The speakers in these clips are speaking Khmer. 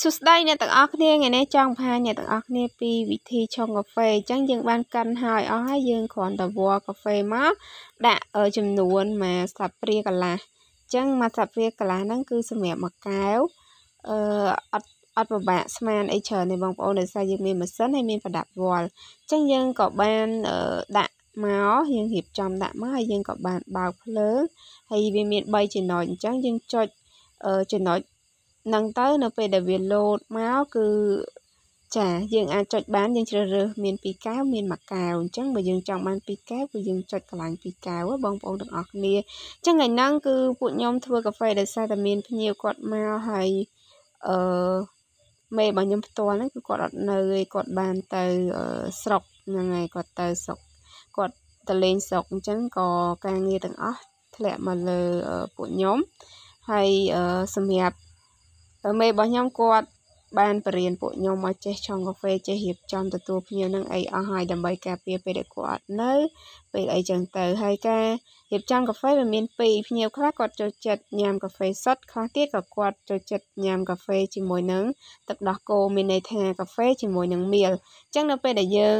សួស្តីអ្នកទាំងអស់គ្នាថ្ងៃនេះចង់បង្ហាញអ្នកទាំងអស់គ្នាពីវិធីឆុងកាហ្វេអញ្ចឹងយើងបានកាន់ហើយអស់ហើយយើងគ្រាន់តែវល់កាហ្វេមកដាក់ចំនួនមួយស្លាបព្រាកន្លះអញ្ចឹងមួយស្លាបព្រាកន្លះហ្នឹងគឺសម្រាប់មួយកែវអឺអត់អត់ពិបាកស្មានអីច្រើនទេបងប្អូនដោយសារយើងមានម៉ាស៊ីនហើយមានប្រដាប់វល់អញ្ចឹងយើងក៏បានដាក់មកយើងរៀបចំដាក់មកហើយយើងក៏បានបើកភ្លើងហើយវាមាន3ចំណុចអញ្ចឹងយើងចុចចំណុចហ្នឹងទៅនៅពេលដែលវាលោតមកគឺចាយើងអាចចុចបានយើងជ្រើសរើសមាន2កែវមានមួយកែវអញ្ចឹងបើយើងចង់បាន2កែវគឺយើងចុចកន្លែង2កែវបងប្អូនទាំងអស់គ្នាអញ្ចឹងថ្ងៃហ្នឹងគឺពួកខ្ញុំធ្វើកាហ្វេដោយសារតែមានភ្ញៀវគាត់មកហើយអឺមេរបស់ខ្ញុំផ្ទាល់ហ្នឹងគឺគាត់អត់នៅឯគាត់បានទៅស្រុកហ្នឹងហើយគាត់ទៅស្រុកគាត់ទៅលេងស្រុកអញ្ចឹងក៏ការងារទាំងអស់ធ្លាក់មកលើពួកខ្ញុំហើយសម្រាប់មេរបស់ខ្ញុំគាត់បានបរៀនពួកខ្ញុំមកចេះឆុងកាហ្វេចេះរៀបចំទទួលភ្ញៀវនឹងអីអស់ហើយដើម្បីការពារពេលដែលគាត់អត់នៅពេលអីចឹងទៅហើយការរៀបចំកាហ្វេវាមានពីរភ្ញៀវខ្លះគាត់ចូលចិត្តញ៉ាំកាហ្វេសុទ្ធខ្លះទៀតក៏គាត់ចូលចិត្តញ៉ាំកាហ្វេជាមួយនឹងទឹកដោះគោមានន័យថាកាហ្វេជាមួយនឹងមៀលអញ្ចឹងនៅពេលដែលយើង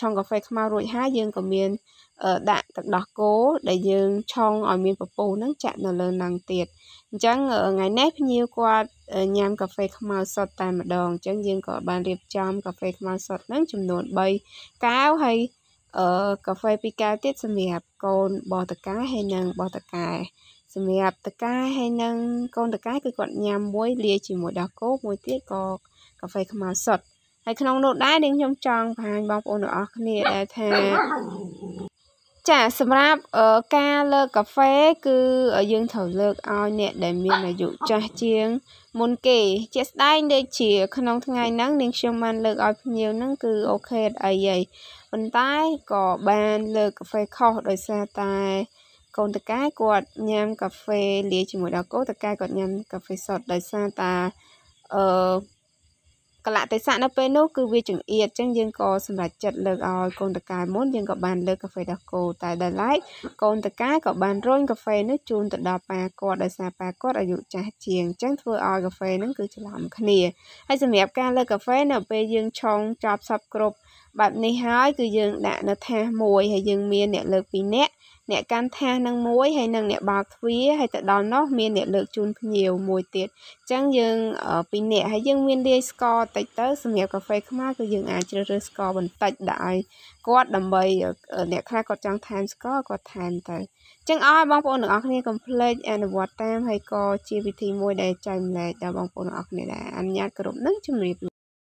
ឆុងកាហ្វេខ្មៅរួចហើយយើងក៏មានដាក់ទឹកដោះគោដែលយើងឆុងឲ្យមានពពុះហ្នឹងចាក់នៅលើហ្នឹងទៀតអញ្ចឹងថ្ងៃនេះភ្ញៀវគាត់ញ៉ាំកាហ្វេខ្មៅសុទ្ធតែម្ដងអញ្ចឹងយើងក៏បានរៀបចំកាហ្វេខ្មៅសុទ្ធហ្នឹងចំនួន3កែវហើយអឺកាហ្វេពីកែវទៀតសម្រាប់កូនបោះតកាហើយនិងបោះតកែសម្រាប់តកាហើយនិងកូនតកាគឺគាត់ញ៉ាំមួយលាយជាមួយដោះគោមួយទៀតក៏កាហ្វេខ្មៅសុទ្ធហើយក្នុងនោះដែរនាងខ្ញុំចង់បង្ហាញបងប្អូនទាំងអស់គ្នាដែរថាចាសម្រាប់ការលើកកាហ្វេគឺយើងត្រូវលើកឲ្យអ្នកដែលមានអាយុចាស់ជាងមុនគេជាក់ស្ដែងដូចជាក្នុងថ្ងៃហ្នឹងនាងខ្ញុំបានលើកឲ្យភ្ញៀវហ្នឹងគឺអូខេអីហើយប៉ុន្តែក៏បានលើកកាហ្វេខុសដោយសារតែកូនតកាយគាត់ញ៉ាំកាហ្វេលាយជាមួយដល់កូនតកាយគាត់ញ៉ាំកាហ្វេសុទ្ធដោយសារតាអឺកលៈទេសៈនៅពេលនោះគឺវាចង្អៀតអញ្ចឹងយើងក៏សម្រេចចិត្តលើកឲ្យកូនតកាមុនយើងក៏បាន លើកកាហ្វេដោះគោតែដល់ឡែកកូនតកាក៏បានរុញកាហ្វេនោះជូនទៅដល់ប៉ាគាត់ដោយសារប៉ាគាត់អាយុចាស់ជាងអញ្ចឹងធ្វើឲ្យកាហ្វេហ្នឹងគឺច្រឡំគ្នាហើយសម្រាប់ការលើកកាហ្វេ នៅ ពេលយើងឆុងចប់សពគ្រប់បែបនេះហើយគឺយើងដាក់នៅថាសមួយហើយយើងមានអ្នកលើកពីរនាក់អ្នកកាន់ថាសនឹងមួយហើយនឹងអ្នកបើកទ្វារហើយទៅដល់នោះ មានអ្នកលើកជូនភ្ញៀវមួយទៀតអញ្ចឹងយើងពីរនាក់ហើយយើងមានលាយស្ករតិចទៅសម្រាប់កាហ្វេខ្មែរគឺយើងអាចជ្រើសរើសស្ករបន្តិចដាក់ឲ្យគាត់ដើម្បីអ្នកខ្លះគាត់ចង់ថែមស្ករគាត់ថែមទៅអញ្ចឹងអរបងប្អូនទាំងអស់គ្នាកុំភ្លេចអនុវត្តតាមហើយក៏ជាវិធីមួយដែលចែកម្លែកដល់បងប្អូនទាំងអស់គ្នាដែរអនុញ្ញាតគោរពនឹងជំរាប